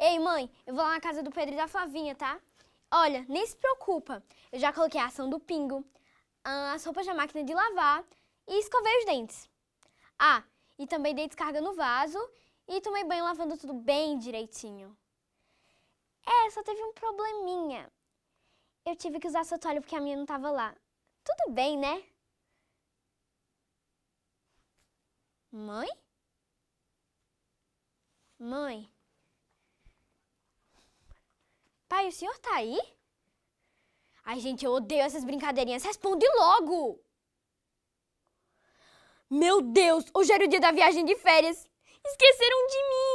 Ei, mãe, eu vou lá na casa do Pedro e da Flavinha, tá? Olha, nem se preocupa. Eu já coloquei a ação do pingo, as roupas da máquina de lavar e escovei os dentes. Ah, e também dei descarga no vaso e tomei banho lavando tudo bem direitinho. É, só teve um probleminha. Eu tive que usar sotolho porque a minha não tava lá. Tudo bem, né? Mãe? Mãe? o senhor tá aí? Ai, gente, eu odeio essas brincadeirinhas. Responde logo! Meu Deus, hoje era o dia da viagem de férias. Esqueceram de mim!